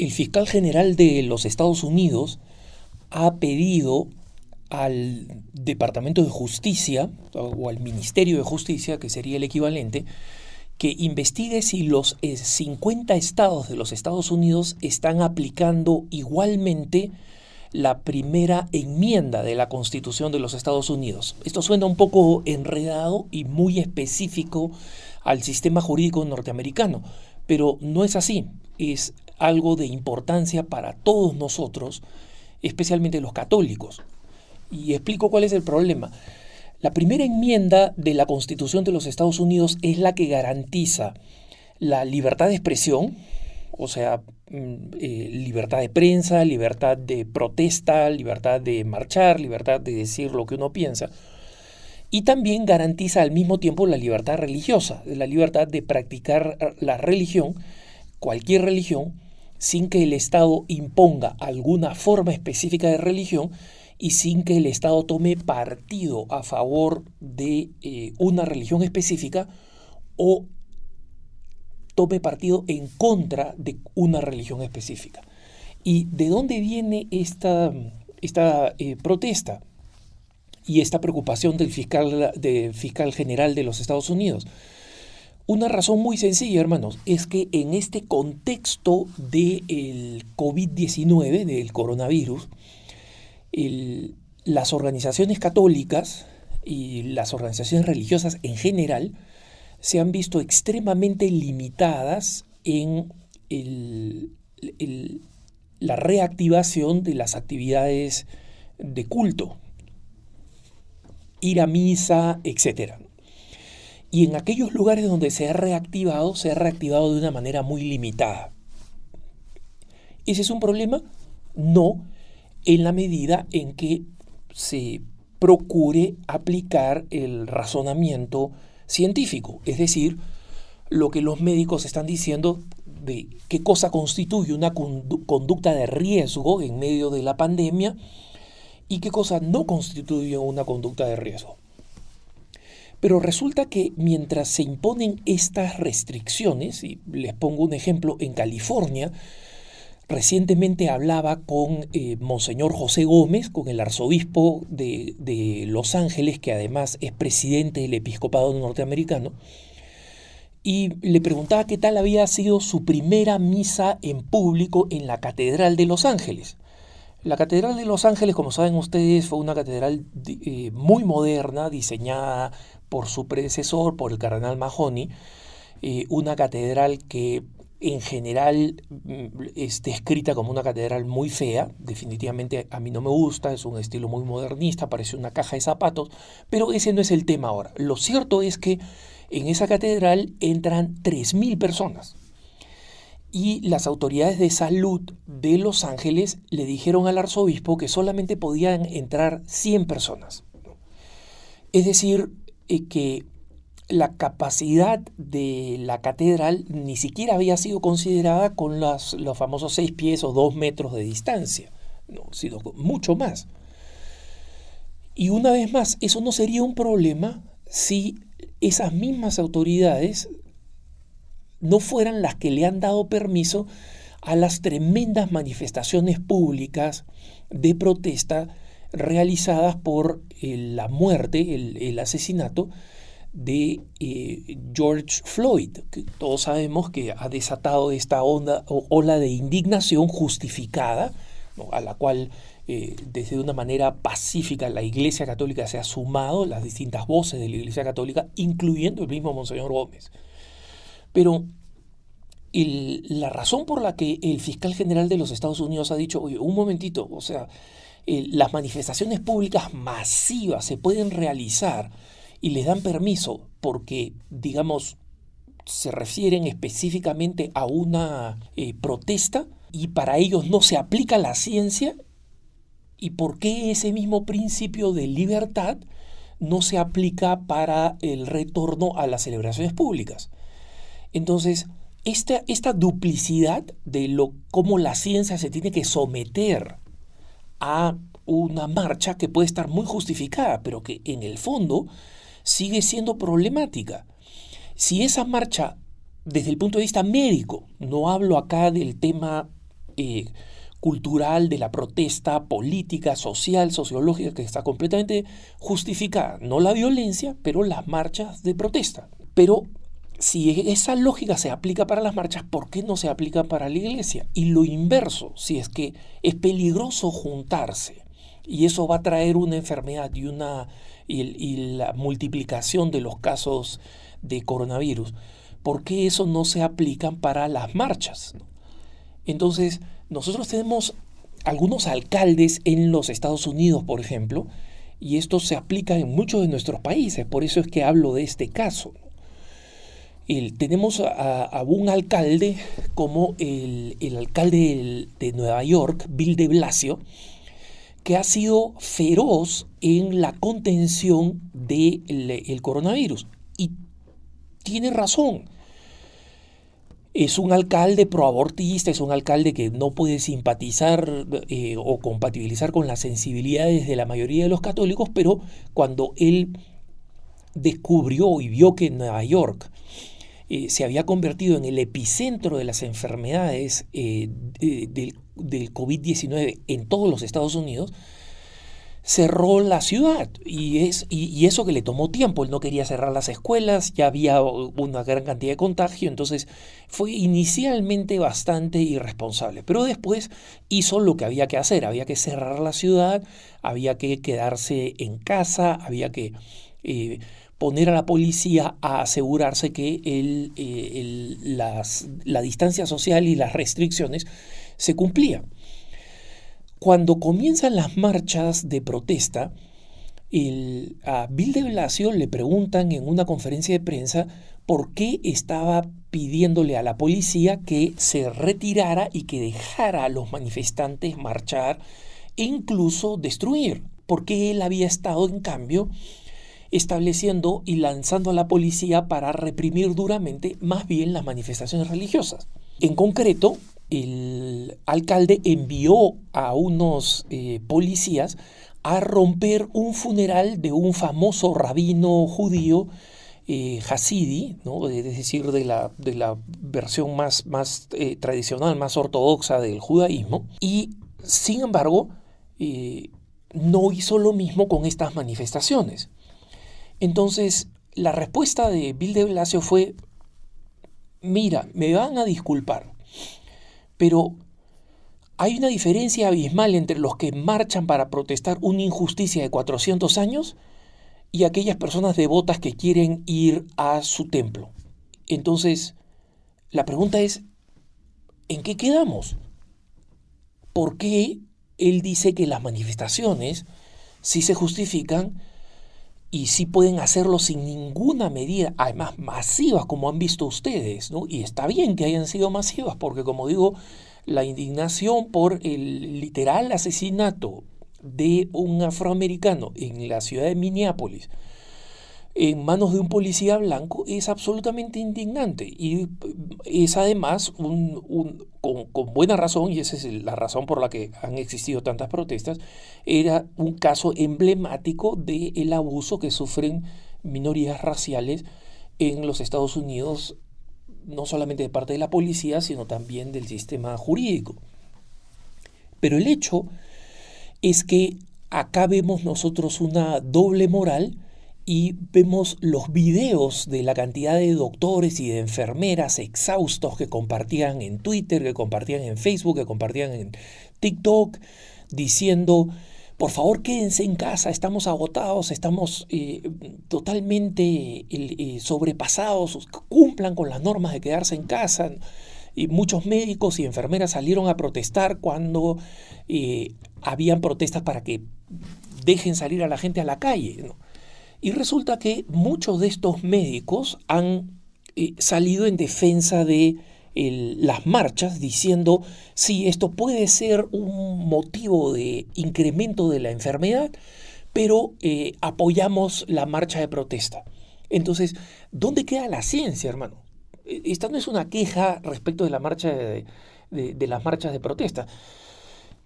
el fiscal general de los Estados Unidos ha pedido al Departamento de Justicia o al Ministerio de Justicia, que sería el equivalente, que investigue si los 50 eh, estados de los Estados Unidos están aplicando igualmente la primera enmienda de la Constitución de los Estados Unidos. Esto suena un poco enredado y muy específico al sistema jurídico norteamericano, pero no es así. Es algo de importancia para todos nosotros, especialmente los católicos. Y explico cuál es el problema. La primera enmienda de la Constitución de los Estados Unidos es la que garantiza la libertad de expresión, o sea, mm, eh, libertad de prensa, libertad de protesta, libertad de marchar, libertad de decir lo que uno piensa, y también garantiza al mismo tiempo la libertad religiosa, la libertad de practicar la religión, cualquier religión, sin que el Estado imponga alguna forma específica de religión y sin que el Estado tome partido a favor de eh, una religión específica o tome partido en contra de una religión específica. ¿Y de dónde viene esta, eh, protesta y esta preocupación del fiscal, del fiscal general de los Estados Unidos? Una razón muy sencilla, hermanos, es que en este contexto del COVID-19, del coronavirus, las organizaciones católicas y las organizaciones religiosas en general se han visto extremadamente limitadas en la reactivación de las actividades de culto, ir a misa, etc. Y en aquellos lugares donde se ha reactivado, se ha reactivado de una manera muy limitada. ¿Ese es un problema? No, en la medida en que se procure aplicar el razonamiento científico, es decir, lo que los médicos están diciendo de qué cosa constituye una conducta de riesgo en medio de la pandemia y qué cosa no constituye una conducta de riesgo. Pero resulta que mientras se imponen estas restricciones, y les pongo un ejemplo, en California, recientemente hablaba con eh, Monseñor José Gómez, con el arzobispo de, Los Ángeles, que además es presidente del episcopado norteamericano, y le preguntaba qué tal había sido su primera misa en público en la Catedral de Los Ángeles. La Catedral de Los Ángeles, como saben ustedes, fue una catedral eh, muy moderna, diseñada por su predecesor, por el cardenal Mahoney, eh, una catedral que en general mm, este, es descrita como una catedral muy fea, definitivamente a mí no me gusta, es un estilo muy modernista, parece una caja de zapatos, pero ese no es el tema ahora. Lo cierto es que en esa catedral entran 3.000 personas y las autoridades de salud de Los Ángeles le dijeron al arzobispo que solamente podían entrar 100 personas. Es decir, que la capacidad de la catedral ni siquiera había sido considerada con los, los famosos seis pies o dos metros de distancia, no, sino mucho más. Y una vez más, eso no sería un problema si esas mismas autoridades no fueran las que le han dado permiso a las tremendas manifestaciones públicas de protesta realizadas por eh, la muerte, el, asesinato de eh, George Floyd, que todos sabemos que ha desatado esta onda ola de indignación justificada, a la cual eh, desde una manera pacífica la Iglesia Católica se ha sumado, las distintas voces de la Iglesia Católica, incluyendo el mismo Monseñor Gómez. Pero la razón por la que el fiscal general de los Estados Unidos ha dicho, oye, un momentito, o sea, eh, las manifestaciones públicas masivas se pueden realizar y les dan permiso porque, digamos, se refieren específicamente a una eh, protesta y para ellos no se aplica la ciencia, ¿y por qué ese mismo principio de libertad no se aplica para el retorno a las celebraciones públicas? Entonces, esta, esta duplicidad de lo, cómo la ciencia se tiene que someter a una marcha que puede estar muy justificada, pero que en el fondo sigue siendo problemática. Si esa marcha, desde el punto de vista médico, no hablo acá del tema eh, cultural, de la protesta política, social, sociológica, que está completamente justificada, no la violencia, pero las marchas de protesta. Pero si esa lógica se aplica para las marchas, ¿por qué no se aplica para la iglesia? Y lo inverso, si es que es peligroso juntarse y eso va a traer una enfermedad y, una, y, la multiplicación de los casos de coronavirus, ¿por qué eso no se aplica para las marchas? Entonces, nosotros tenemos algunos alcaldes en los Estados Unidos, por ejemplo, y esto se aplica en muchos de nuestros países, por eso es que hablo de este caso tenemos a, un alcalde como el, alcalde de Nueva York, Bill de Blasio, que ha sido feroz en la contención del de coronavirus. Y tiene razón. Es un alcalde proabortista, es un alcalde que no puede simpatizar eh, o compatibilizar con las sensibilidades de la mayoría de los católicos, pero cuando él descubrió y vio que en Nueva York eh, se había convertido en el epicentro de las enfermedades eh, del, COVID-19 en todos los Estados Unidos, cerró la ciudad y, es, y, eso que le tomó tiempo, él no quería cerrar las escuelas, ya había una gran cantidad de contagio, entonces fue inicialmente bastante irresponsable, pero después hizo lo que había que hacer, había que cerrar la ciudad, había que quedarse en casa, había que... Eh, poner a la policía a asegurarse que eh, la distancia social y las restricciones se cumplían. Cuando comienzan las marchas de protesta, a Bill de Blasio le preguntan en una conferencia de prensa por qué estaba pidiéndole a la policía que se retirara y que dejara a los manifestantes marchar e incluso destruir, porque él había estado en cambio estableciendo y lanzando a la policía para reprimir duramente más bien las manifestaciones religiosas. En concreto, el alcalde envió a unos eh, policías a romper un funeral de un famoso rabino judío eh, es decir, de la, versión más, eh, tradicional, más ortodoxa del judaísmo, y sin embargo eh, no hizo lo mismo con estas manifestaciones. Entonces, la respuesta de Bill de Blasio fue, mira, me van a disculpar, pero hay una diferencia abismal entre los que marchan para protestar una injusticia de 400 años y aquellas personas devotas que quieren ir a su templo. Entonces, la pregunta es, ¿en qué quedamos? ¿Por qué él dice que las manifestaciones, si se justifican, y sí pueden hacerlo sin ninguna medida, además masivas como han visto ustedes, ¿no? Y está bien que hayan sido masivas, porque como digo, la indignación por el literal asesinato de un afroamericano en la ciudad de Minneapolis, en manos de un policía blanco es absolutamente indignante y eh, es además un, con, buena razón, y esa es la razón por la que han existido tantas protestas, era un caso emblemático del abuso que sufren minorías raciales en los Estados Unidos, no solamente de parte de la policía, sino también del sistema jurídico. Pero el hecho es que acá vemos nosotros una doble moral, y vemos los videos de la cantidad de doctores y de enfermeras exhaustos que compartían en Twitter, que compartían en Facebook, que compartían en TikTok, diciendo, por favor quédense en casa, estamos agotados, estamos eh, totalmente eh, sobrepasados, cumplan con las normas de quedarse en casa. Y muchos médicos y enfermeras salieron a protestar cuando eh, habían protestas para que dejen salir a la gente a la calle. ¿no? Y resulta que muchos de estos médicos han eh, salido en defensa de las marchas diciendo si sí, esto puede ser un motivo de incremento de la enfermedad, pero eh, apoyamos la marcha de protesta. Entonces, ¿dónde queda la ciencia, hermano? E, esta no es una queja respecto de, la marcha de las marchas de protesta.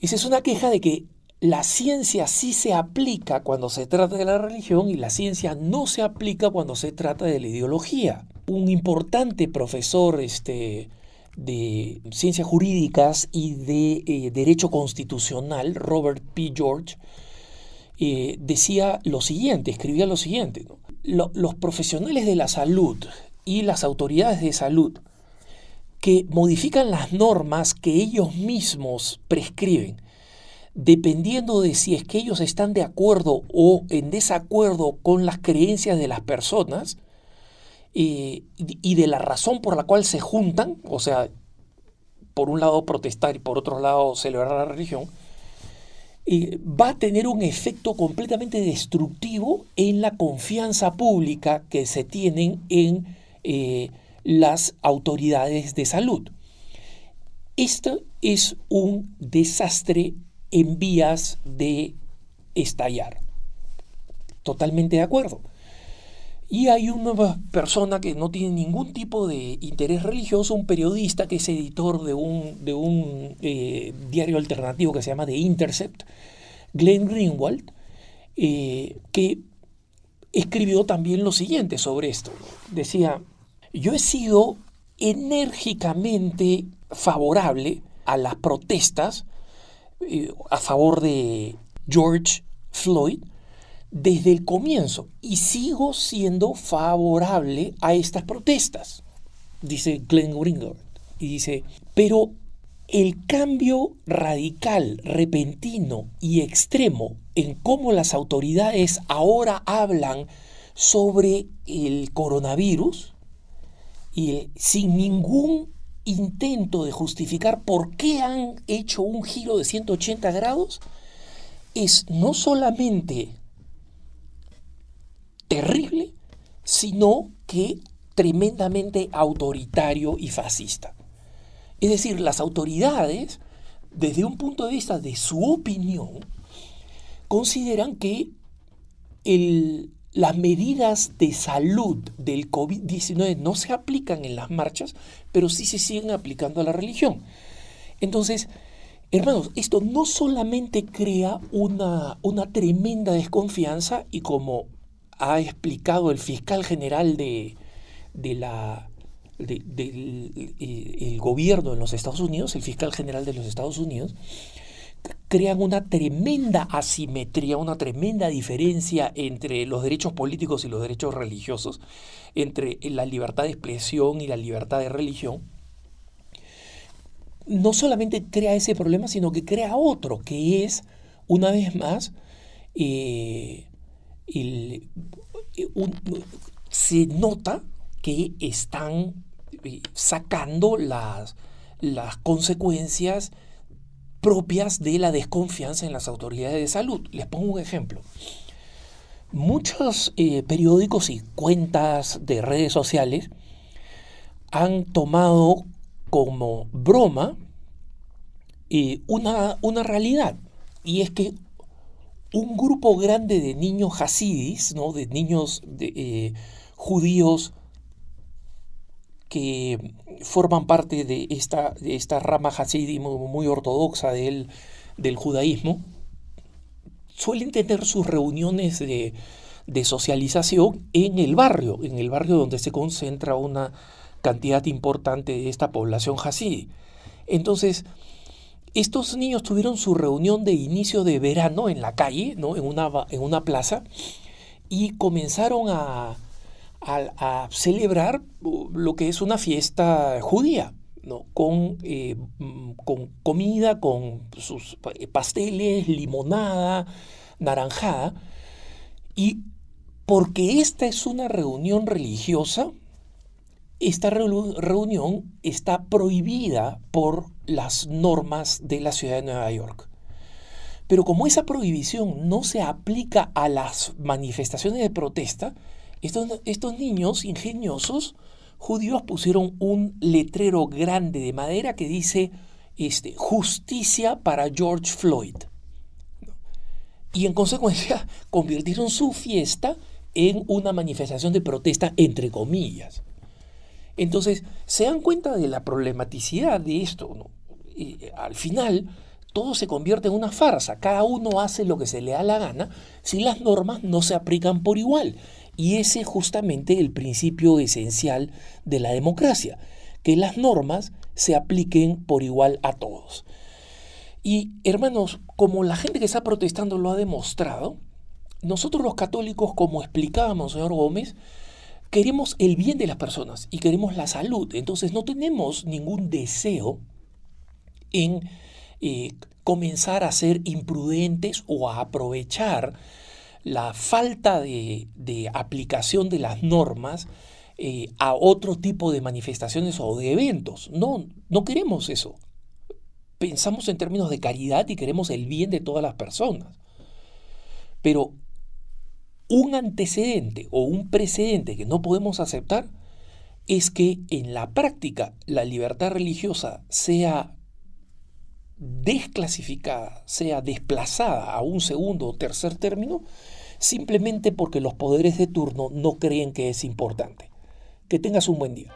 Esa es una queja de que la ciencia sí se aplica cuando se trata de la religión y la ciencia no se aplica cuando se trata de la ideología. Un importante profesor este, de ciencias jurídicas y de eh, derecho constitucional, Robert P. George, eh, decía lo siguiente, escribía lo siguiente, los profesionales de la salud y las autoridades de salud que modifican las normas que ellos mismos prescriben, dependiendo de si es que ellos están de acuerdo o en desacuerdo con las creencias de las personas eh, y de la razón por la cual se juntan, o sea, por un lado protestar y por otro lado celebrar la religión, eh, va a tener un efecto completamente destructivo en la confianza pública que se tienen en eh, las autoridades de salud. Esto es un desastre en vías de estallar. Totalmente de acuerdo. Y hay una persona que no tiene ningún tipo de interés religioso, un periodista que es editor de un, de un eh, diario alternativo que se llama The Intercept, Glenn Greenwald, eh, que escribió también lo siguiente sobre esto. Decía, yo he sido enérgicamente favorable a las protestas eh, a favor de George Floyd desde el comienzo y sigo siendo favorable a estas protestas, dice Glenn Greenwald. Y dice, pero el cambio radical, repentino y extremo en cómo las autoridades ahora hablan sobre el coronavirus y sin ningún intento de justificar por qué han hecho un giro de 180 grados es no solamente terrible, sino que tremendamente autoritario y fascista. Es decir, las autoridades, desde un punto de vista de su opinión, consideran que el las medidas de salud del COVID-19 no se aplican en las marchas, pero sí se siguen aplicando a la religión. Entonces, hermanos, esto no solamente crea una, una tremenda desconfianza y como ha explicado el fiscal general de, la, del eh, gobierno en los Estados Unidos, el fiscal general de los Estados Unidos, crean una tremenda asimetría, una tremenda diferencia entre los derechos políticos y los derechos religiosos, entre la libertad de expresión y la libertad de religión, no solamente crea ese problema, sino que crea otro, que es, una vez más, eh, eh, se nota que están eh, sacando las consecuencias propias de la desconfianza en las autoridades de salud. Les pongo un ejemplo. Muchos eh, periódicos y cuentas de redes sociales han tomado como broma eh, una, realidad, y es que un grupo grande de niños hasidis, ¿no? de niños eh, judíos que forman parte de esta, de esta rama hasidí muy, ortodoxa del, del, judaísmo, suelen tener sus reuniones de, socialización en el barrio, en el barrio donde se concentra una cantidad importante de esta población hasidí. Entonces, estos niños tuvieron su reunión de inicio de verano en la calle, ¿no? en, una, en una plaza, y comenzaron a, a, celebrar uh, lo que es una fiesta judía. Con, eh, con, comida, con sus eh, pasteles, limonada, naranjada. Y porque esta es una reunión religiosa, esta reunión está prohibida por las normas de la ciudad de Nueva York. Pero como esa prohibición no se aplica a las manifestaciones de protesta, estos, niños ingeniosos judíos pusieron un letrero grande de madera que dice este, justicia para George Floyd. Y en consecuencia convirtieron su fiesta en una manifestación de protesta entre comillas. Entonces, se dan cuenta de la problematicidad de esto. Y, eh, al final, todo se convierte en una farsa. Cada uno hace lo que se le da la gana si las normas no se aplican por igual. Y ese es justamente el principio esencial de la democracia, que las normas se apliquen por igual a todos. Y hermanos, como la gente que está protestando lo ha demostrado, nosotros los católicos, como explicábamos, señor Gómez, queremos el bien de las personas y queremos la salud. Entonces no tenemos ningún deseo en eh, comenzar a ser imprudentes o a aprovechar la falta de, aplicación de las normas eh, a otro tipo de manifestaciones o de eventos. No, no queremos eso. Pensamos en términos de caridad y queremos el bien de todas las personas. Pero un antecedente o un precedente que no podemos aceptar es que en la práctica la libertad religiosa sea desclasificada, sea desplazada a un segundo o tercer término simplemente porque los poderes de turno no creen que es importante. Que tengas un buen día.